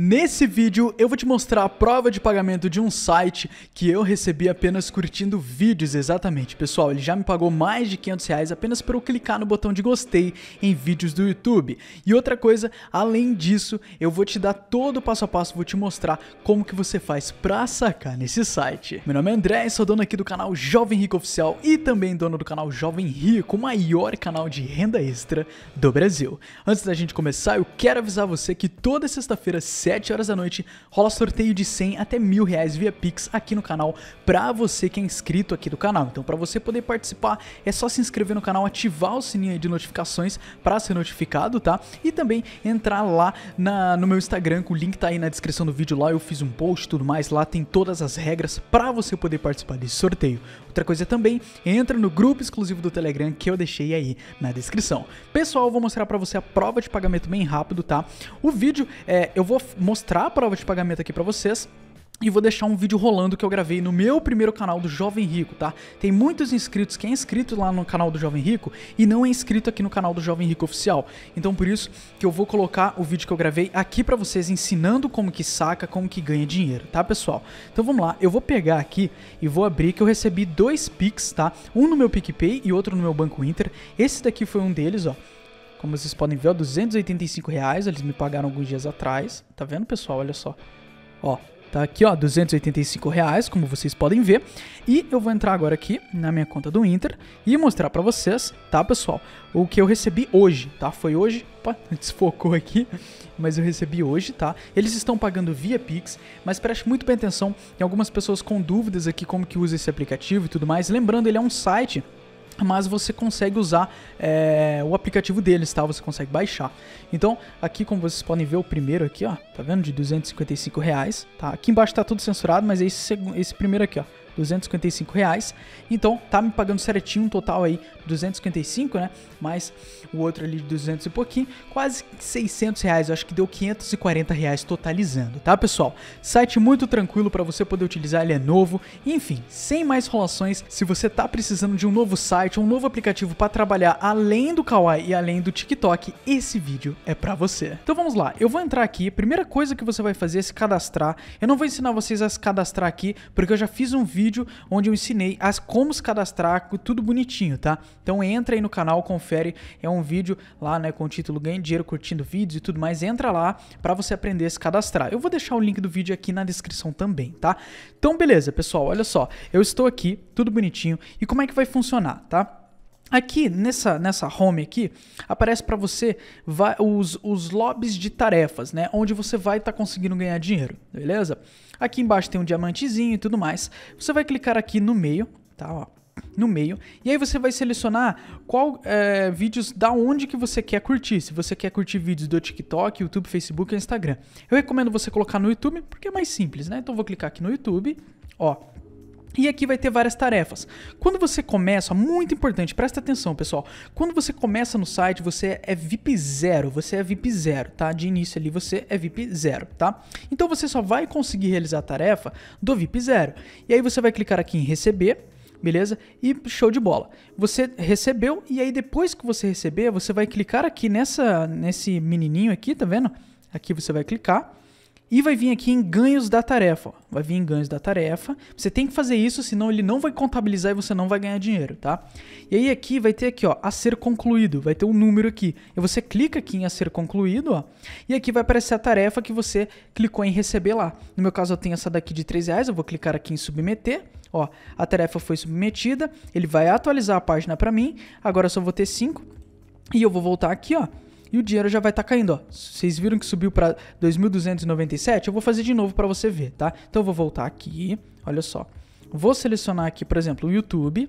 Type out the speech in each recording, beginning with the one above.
Nesse vídeo eu vou te mostrar a prova de pagamento de um site que eu recebi apenas curtindo vídeos, exatamente. Pessoal, ele já me pagou mais de 500 reais apenas por eu clicar no botão de gostei em vídeos do YouTube. E outra coisa, além disso, eu vou te dar todo o passo a passo, vou te mostrar como que você faz pra sacar nesse site. Meu nome é André, sou dono aqui do canal Jovem Rico Oficial e também dono do canal Jovem Rico, o maior canal de renda extra do Brasil. Antes da gente começar, eu quero avisar você que toda sexta-feira 7 horas da noite, rola sorteio de 100 até mil reais via Pix aqui no canal pra você que é inscrito aqui do canal. Então pra você poder participar é só se inscrever no canal, ativar o sininho de notificações pra ser notificado, tá? E também entrar lá na, no meu Instagram, que o link tá aí na descrição do vídeo lá, eu fiz um post e tudo mais, lá tem todas as regras pra você poder participar desse sorteio. Outra coisa também, entra no grupo exclusivo do Telegram que eu deixei aí na descrição. Pessoal, vou mostrar pra você a prova de pagamento bem rápido, tá? O vídeo, é, eu vou mostrar a prova de pagamento aqui para vocês. E vou deixar um vídeo rolando que eu gravei no meu primeiro canal do Jovem Rico, tá? Tem muitos inscritos que é inscrito lá no canal do Jovem Rico e não é inscrito aqui no canal do Jovem Rico Oficial. Então por isso que eu vou colocar o vídeo que eu gravei aqui para vocês ensinando como que saca, como que ganha dinheiro, tá pessoal? Então vamos lá, eu vou pegar aqui e vou abrir que eu recebi dois Pix, tá? Um no meu PicPay e outro no meu Banco Inter. Esse daqui foi um deles, ó. Como vocês podem ver, ó, 285 reais, eles me pagaram alguns dias atrás. Tá vendo, pessoal? Olha só. Ó, tá aqui, ó, 285 reais, como vocês podem ver. E eu vou entrar agora aqui na minha conta do Inter e mostrar para vocês, tá, pessoal? O que eu recebi hoje, tá? Foi hoje, opa, desfocou aqui, mas eu recebi hoje, tá? Eles estão pagando via Pix, mas preste muito bem atenção, tem algumas pessoas com dúvidas aqui como que usa esse aplicativo e tudo mais. Lembrando, ele é um site mas você consegue usar é, o aplicativo deles, tá? Você consegue baixar. Então, aqui como vocês podem ver, o primeiro aqui, ó, tá vendo? De 255 reais, tá? Aqui embaixo tá tudo censurado, mas esse, esse primeiro aqui, ó, 255 reais. Então tá me pagando certinho um total aí 255, né? Mais o outro ali de 200 e pouquinho, quase 600 reais. Eu acho que deu 540 reais totalizando, tá pessoal? Site muito tranquilo para você poder utilizar, ele é novo. Enfim, sem mais rolações, se você tá precisando de um novo site, um novo aplicativo para trabalhar além do Kawaii e além do TikTok, esse vídeo é para você. Então vamos lá, eu vou entrar aqui, primeira coisa que você vai fazer é se cadastrar. Eu não vou ensinar vocês a se cadastrar aqui, porque eu já fiz um vídeo vídeo onde eu ensinei as, como se cadastrar, tudo bonitinho, tá? Então entra aí no canal, confere, é um vídeo lá, né, com o título Ganhe Dinheiro Curtindo Vídeos e tudo mais, entra lá para você aprender a se cadastrar. Eu vou deixar o link do vídeo aqui na descrição também, tá? Então beleza, pessoal, olha só, eu estou aqui, tudo bonitinho, e como é que vai funcionar, tá? Aqui nessa, nessa home aqui aparece para você vai, os, os lobbies de tarefas, né? Onde você vai estar tá conseguindo ganhar dinheiro, beleza? Aqui embaixo tem um diamantezinho e tudo mais. Você vai clicar aqui no meio, tá? Ó, no meio. E aí você vai selecionar qual é, vídeos da onde que você quer curtir. Se você quer curtir vídeos do TikTok, YouTube, Facebook, e Instagram. Eu recomendo você colocar no YouTube porque é mais simples, né? Então vou clicar aqui no YouTube, ó. E aqui vai ter várias tarefas. Quando você começa, muito importante, presta atenção, pessoal. Quando você começa no site, você é VIP 0, você é VIP 0, tá? De início ali você é VIP 0, tá? Então você só vai conseguir realizar a tarefa do VIP 0. E aí você vai clicar aqui em receber, beleza? E show de bola. Você recebeu e aí depois que você receber, você vai clicar aqui nessa nesse menininho aqui, tá vendo? Aqui você vai clicar e vai vir aqui em ganhos da tarefa, ó. vai vir em ganhos da tarefa. Você tem que fazer isso, senão ele não vai contabilizar e você não vai ganhar dinheiro, tá? E aí aqui vai ter aqui, ó, a ser concluído, vai ter um número aqui. E você clica aqui em a ser concluído, ó, e aqui vai aparecer a tarefa que você clicou em receber lá. No meu caso eu tenho essa daqui de 3 reais, eu vou clicar aqui em submeter. Ó, a tarefa foi submetida, ele vai atualizar a página para mim. Agora eu só vou ter 5 e eu vou voltar aqui, ó, e o dinheiro já vai estar tá caindo, ó. Vocês viram que subiu para 2.297? Eu vou fazer de novo para você ver, tá? Então eu vou voltar aqui, olha só. Vou selecionar aqui, por exemplo, o YouTube.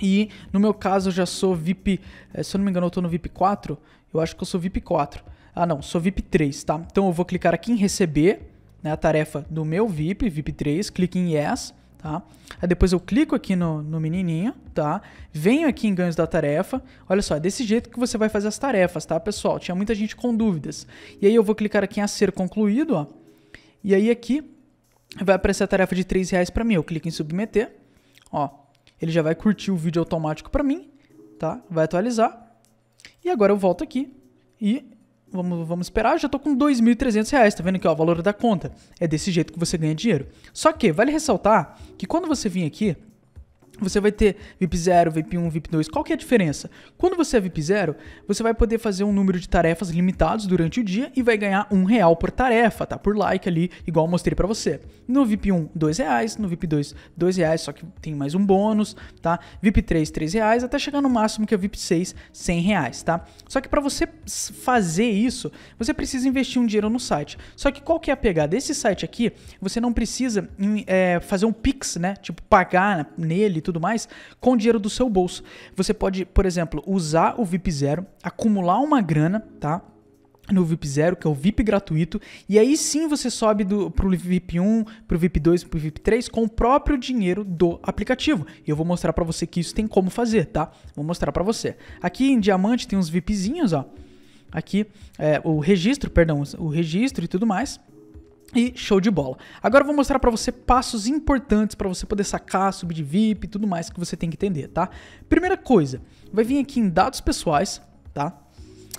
E no meu caso eu já sou VIP, eh, se eu não me engano eu estou no VIP 4, eu acho que eu sou VIP 4. Ah não, sou VIP 3, tá? Então eu vou clicar aqui em receber, né, a tarefa do meu VIP, VIP 3, clique em Yes tá? Aí depois eu clico aqui no, no menininho, tá? Venho aqui em ganhos da tarefa. Olha só, é desse jeito que você vai fazer as tarefas, tá, pessoal? Tinha muita gente com dúvidas. E aí eu vou clicar aqui em a ser concluído, ó. E aí aqui vai aparecer a tarefa de 3 reais para mim. Eu clico em submeter, ó. Ele já vai curtir o vídeo automático para mim, tá? Vai atualizar. E agora eu volto aqui e vamos, vamos esperar, já estou com 2.300 reais, tá vendo aqui, ó, o valor da conta. É desse jeito que você ganha dinheiro. Só que, vale ressaltar que quando você vir aqui, você vai ter VIP 0, VIP 1, VIP 2. Qual que é a diferença? Quando você é VIP 0, você vai poder fazer um número de tarefas limitados durante o dia e vai ganhar um real por tarefa, tá? Por like ali, igual eu mostrei para você. No VIP 1, dois reais. No VIP 2, dois reais, só que tem mais um bônus, tá? VIP 3, três reais, até chegar no máximo que é VIP 6, 100 reais, tá? Só que para você fazer isso, você precisa investir um dinheiro no site. Só que qual que é a pegada? Esse site aqui, você não precisa é, fazer um Pix, né? Tipo, pagar nele tudo mais, com dinheiro do seu bolso. Você pode, por exemplo, usar o VIP Zero, acumular uma grana, tá? no VIP 0, que é o VIP gratuito, e aí sim você sobe do, pro VIP 1, pro VIP 2, pro VIP 3 com o próprio dinheiro do aplicativo. E eu vou mostrar para você que isso tem como fazer, tá? Vou mostrar para você. Aqui em diamante tem uns VIPzinhos, ó. Aqui é, o registro, perdão, o registro e tudo mais. E show de bola. Agora eu vou mostrar para você passos importantes para você poder sacar, subir de VIP e tudo mais que você tem que entender, tá? Primeira coisa, vai vir aqui em dados pessoais, tá?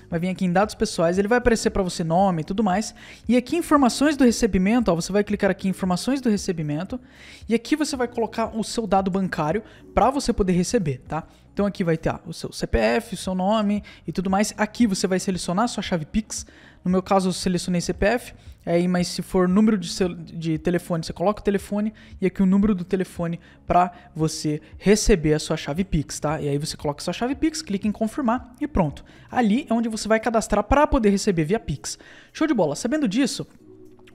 Vai vir aqui em dados pessoais, ele vai aparecer para você nome e tudo mais. E aqui informações do recebimento, ó, você vai clicar aqui em informações do recebimento e aqui você vai colocar o seu dado bancário para você poder receber, tá? Então aqui vai ter ó, o seu CPF, o seu nome e tudo mais. Aqui você vai selecionar a sua chave Pix, no meu caso, eu selecionei CPF, aí, é, mas se for número de, de telefone, você coloca o telefone e aqui o número do telefone para você receber a sua chave Pix, tá? E aí você coloca a sua chave Pix, clica em confirmar e pronto. Ali é onde você vai cadastrar para poder receber via Pix. Show de bola. Sabendo disso,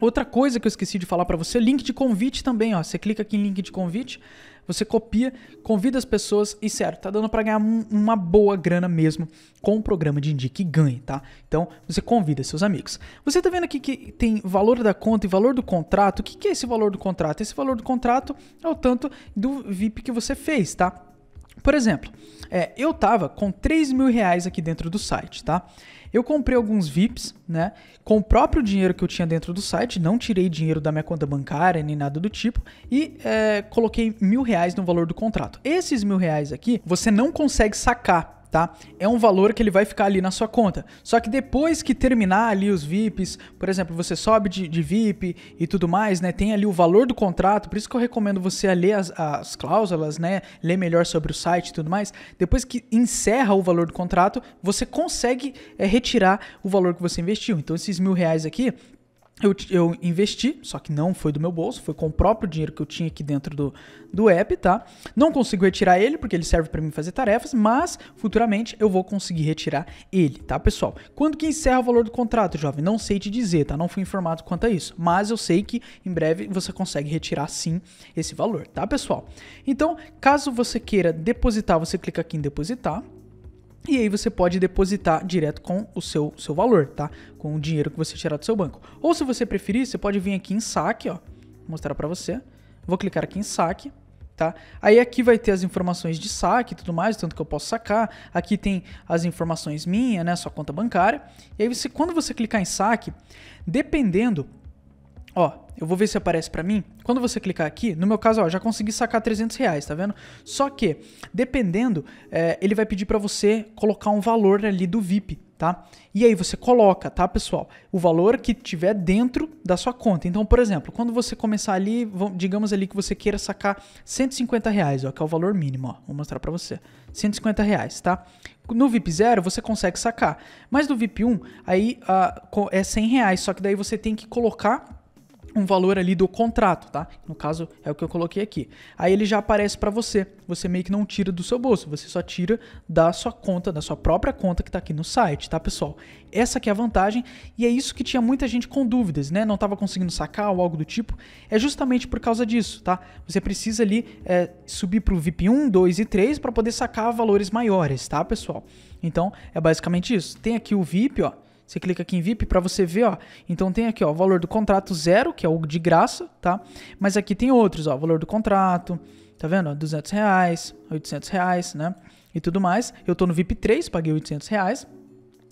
Outra coisa que eu esqueci de falar para você, link de convite também, ó. Você clica aqui em link de convite, você copia, convida as pessoas e, sério, tá dando para ganhar um, uma boa grana mesmo com o programa de Indique Ganhe, tá? Então, você convida seus amigos. Você tá vendo aqui que tem valor da conta e valor do contrato. O que, que é esse valor do contrato? Esse valor do contrato é o tanto do VIP que você fez, tá? Por exemplo, é, eu tava com 3 mil reais aqui dentro do site, tá? Eu comprei alguns VIPs, né? Com o próprio dinheiro que eu tinha dentro do site, não tirei dinheiro da minha conta bancária nem nada do tipo, e é, coloquei mil reais no valor do contrato. Esses mil reais aqui, você não consegue sacar tá? É um valor que ele vai ficar ali na sua conta. Só que depois que terminar ali os VIPs, por exemplo, você sobe de, de VIP e tudo mais, né? Tem ali o valor do contrato, por isso que eu recomendo você ler as, as cláusulas, né? Ler melhor sobre o site e tudo mais. Depois que encerra o valor do contrato, você consegue é, retirar o valor que você investiu. Então esses mil reais aqui eu, eu investi, só que não foi do meu bolso, foi com o próprio dinheiro que eu tinha aqui dentro do, do app, tá? Não consigo retirar ele, porque ele serve para mim fazer tarefas, mas futuramente eu vou conseguir retirar ele, tá, pessoal? Quando que encerra o valor do contrato, jovem? Não sei te dizer, tá? Não fui informado quanto a isso, mas eu sei que em breve você consegue retirar sim esse valor, tá, pessoal? Então, caso você queira depositar, você clica aqui em depositar, e aí você pode depositar direto com o seu, seu valor, tá? Com o dinheiro que você tirar do seu banco. Ou se você preferir, você pode vir aqui em saque, ó. Vou mostrar para você. Vou clicar aqui em saque. Tá? Aí aqui vai ter as informações de saque e tudo mais, tanto que eu posso sacar. Aqui tem as informações minha, né, sua conta bancária. E aí você, quando você clicar em saque, dependendo Ó, eu vou ver se aparece para mim. Quando você clicar aqui, no meu caso, ó, já consegui sacar 300 reais, tá vendo? Só que, dependendo, é, ele vai pedir para você colocar um valor ali do VIP, tá? E aí você coloca, tá, pessoal? O valor que tiver dentro da sua conta. Então, por exemplo, quando você começar ali, digamos ali que você queira sacar 150 reais, ó, que é o valor mínimo, ó. Vou mostrar para você. 150 reais, tá? No VIP 0 você consegue sacar, mas no VIP 1 aí uh, é 100 reais, só que daí você tem que colocar um valor ali do contrato, tá? No caso é o que eu coloquei aqui. Aí ele já aparece para você. Você meio que não tira do seu bolso, você só tira da sua conta, da sua própria conta que tá aqui no site, tá, pessoal? Essa que é a vantagem e é isso que tinha muita gente com dúvidas, né? Não tava conseguindo sacar ou algo do tipo. É justamente por causa disso, tá? Você precisa ali é, subir pro VIP 1, 2 e 3 para poder sacar valores maiores, tá, pessoal? Então é basicamente isso. Tem aqui o VIP, ó você clica aqui em VIP para você ver, ó. Então tem aqui, ó, o valor do contrato zero, que é o de graça, tá? Mas aqui tem outros, ó, valor do contrato, tá vendo? Ó, reais, 800 reais, né? E tudo mais. Eu tô no VIP 3, paguei 800 reais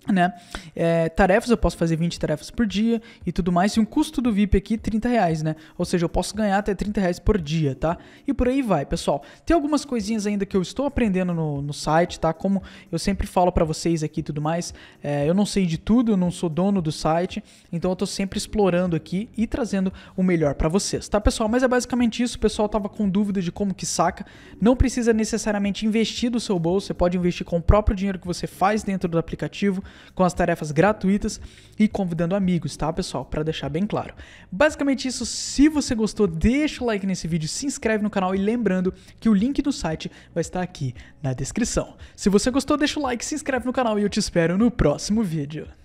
né? É, tarefas, eu posso fazer 20 tarefas por dia e tudo mais. E um custo do VIP aqui, 30 reais, né? Ou seja, eu posso ganhar até 30 reais por dia, tá? E por aí vai, pessoal. Tem algumas coisinhas ainda que eu estou aprendendo no, no site, tá? Como eu sempre falo para vocês aqui e tudo mais, é, eu não sei de tudo, eu não sou dono do site, então eu tô sempre explorando aqui e trazendo o melhor para vocês, tá, pessoal? Mas é basicamente isso. O pessoal tava com dúvida de como que saca. Não precisa necessariamente investir do seu bolso, você pode investir com o próprio dinheiro que você faz dentro do aplicativo com as tarefas gratuitas e convidando amigos, tá, pessoal? Para deixar bem claro. Basicamente isso. Se você gostou, deixa o like nesse vídeo, se inscreve no canal e lembrando que o link do site vai estar aqui na descrição. Se você gostou, deixa o like, se inscreve no canal e eu te espero no próximo vídeo.